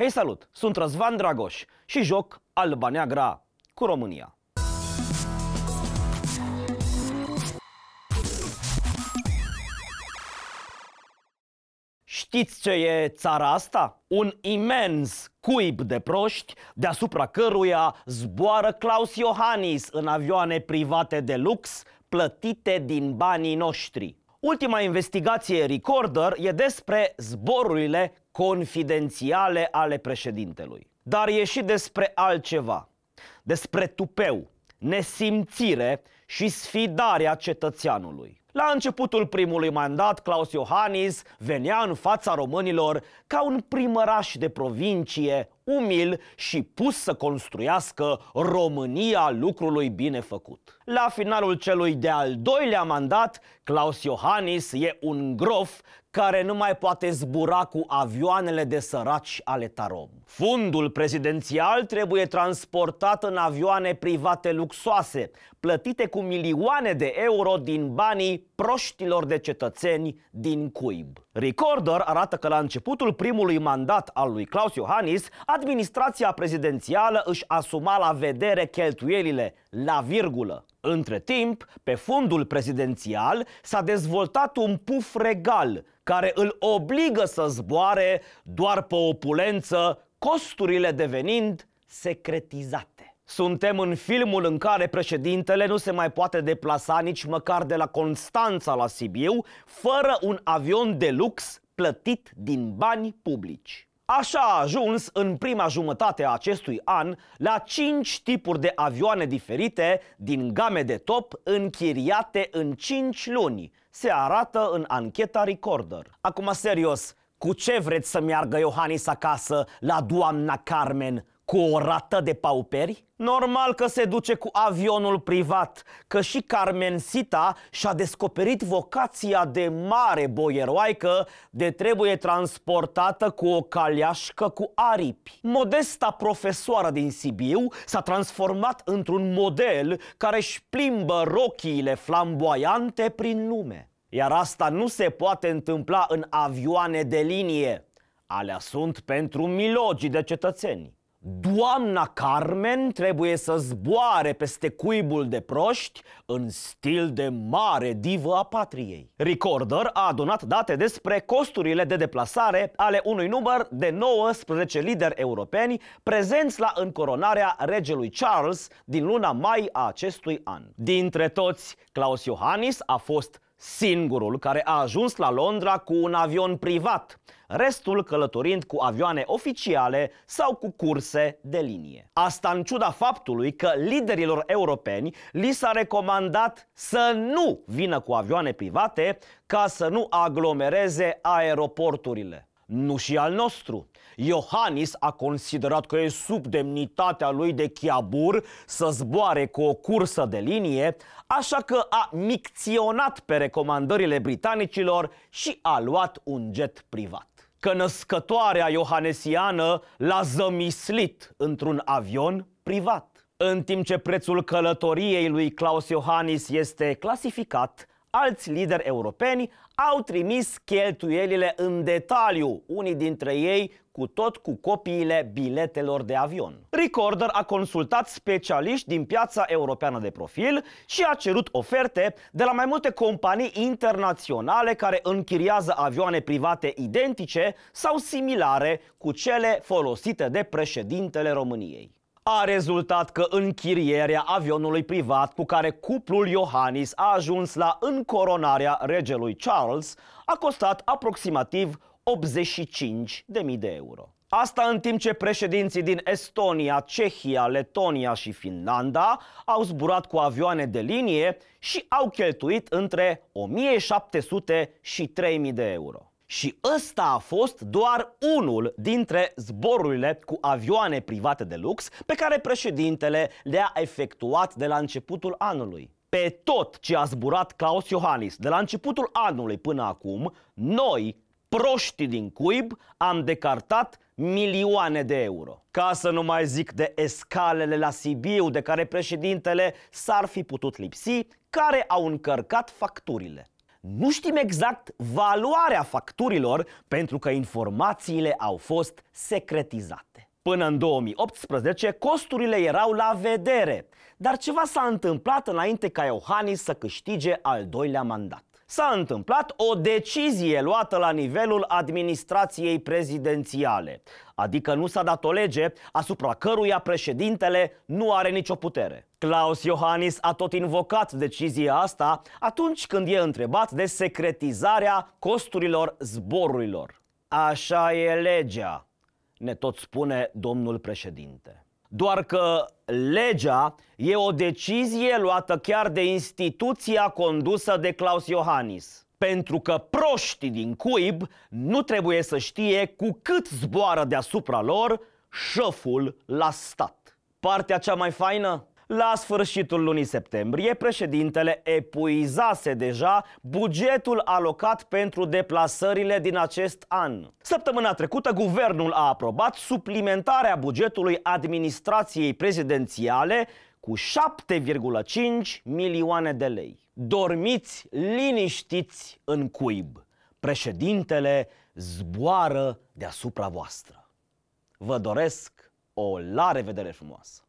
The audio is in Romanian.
Hei salut! Sunt Răzvan Dragoș și joc Alba Neagra cu România. Știți ce e țara asta? Un imens cuib de proști deasupra căruia zboară Claus Iohannis în avioane private de lux plătite din banii noștri. Ultima investigație Recorder e despre zborurile confidențiale ale președintelui. Dar e și despre altceva, despre tupeu, nesimțire și sfidarea cetățeanului. La începutul primului mandat, Claus Iohannis venea în fața românilor ca un primăraș de provincie, umil și pus să construiască România lucrului bine făcut. La finalul celui de-al doilea mandat, Claus Iohannis e un grof care nu mai poate zbura cu avioanele de săraci ale Tarom. Fundul prezidențial trebuie transportat în avioane private luxoase, plătite cu milioane de euro din banii proștilor de cetățeni din Cuib. Recorder arată că la începutul primului mandat al lui Claus Iohannis, administrația prezidențială își asuma la vedere cheltuielile la virgulă. Între timp, pe fundul prezidențial s-a dezvoltat un puf regal care îl obligă să zboare doar pe opulență, costurile devenind secretizate. Suntem în filmul în care președintele nu se mai poate deplasa nici măcar de la Constanța la Sibiu fără un avion de lux plătit din bani publici. Așa a ajuns în prima jumătate a acestui an la 5 tipuri de avioane diferite din game de top închiriate în 5 luni. Se arată în ancheta Recorder. Acum serios, cu ce vreți să meargă Iohannis acasă la doamna Carmen? cu o rată de pauperi? Normal că se duce cu avionul privat, că și Carmen Sita și-a descoperit vocația de mare boieroaică de trebuie transportată cu o caleașcă cu aripi. Modesta profesoară din Sibiu s-a transformat într-un model care își plimbă rochiile flamboiante prin lume. Iar asta nu se poate întâmpla în avioane de linie. Alea sunt pentru milogii de cetățeni. Doamna Carmen trebuie să zboare peste cuibul de proști în stil de mare divă a patriei. Recorder a adunat date despre costurile de deplasare ale unui număr de 19 lideri europeni prezenți la încoronarea regelui Charles din luna mai a acestui an. Dintre toți, Claus Iohannis a fost singurul care a ajuns la Londra cu un avion privat, restul călătorind cu avioane oficiale sau cu curse de linie. Asta în ciuda faptului că liderilor europeni li s-a recomandat să nu vină cu avioane private ca să nu aglomereze aeroporturile nu și al nostru. Iohannis a considerat că e sub demnitatea lui de chiabur să zboare cu o cursă de linie, așa că a micționat pe recomandările britanicilor și a luat un jet privat. Că născătoarea iohanesiană l-a zămislit într-un avion privat. În timp ce prețul călătoriei lui Claus Iohannis este clasificat alți lideri europeni au trimis cheltuielile în detaliu, unii dintre ei cu tot cu copiile biletelor de avion. Recorder a consultat specialiști din piața europeană de profil și a cerut oferte de la mai multe companii internaționale care închiriază avioane private identice sau similare cu cele folosite de președintele României a rezultat că închirierea avionului privat cu care cuplul Iohannis a ajuns la încoronarea regelui Charles a costat aproximativ 85.000 de euro. Asta în timp ce președinții din Estonia, Cehia, Letonia și Finlanda au zburat cu avioane de linie și au cheltuit între 1700 și 3000 de euro. Și ăsta a fost doar unul dintre zborurile cu avioane private de lux pe care președintele le-a efectuat de la începutul anului. Pe tot ce a zburat Claus Iohannis de la începutul anului până acum, noi, proștii din cuib, am decartat milioane de euro. Ca să nu mai zic de escalele la Sibiu de care președintele s-ar fi putut lipsi, care au încărcat facturile. Nu știm exact valoarea facturilor pentru că informațiile au fost secretizate. Până în 2018, costurile erau la vedere, dar ceva s-a întâmplat înainte ca Iohannis să câștige al doilea mandat s-a întâmplat o decizie luată la nivelul administrației prezidențiale, adică nu s-a dat o lege asupra căruia președintele nu are nicio putere. Claus Iohannis a tot invocat decizia asta atunci când e întrebat de secretizarea costurilor zborurilor. Așa e legea, ne tot spune domnul președinte. Doar că legea e o decizie luată chiar de instituția condusă de Claus Iohannis. Pentru că proștii din cuib nu trebuie să știe cu cât zboară deasupra lor șeful la stat. Partea cea mai faină? La sfârșitul lunii septembrie, președintele epuizase deja bugetul alocat pentru deplasările din acest an. Săptămâna trecută, guvernul a aprobat suplimentarea bugetului administrației prezidențiale cu 7,5 milioane de lei. Dormiți liniștiți în cuib. Președintele zboară deasupra voastră. Vă doresc o la revedere frumoasă!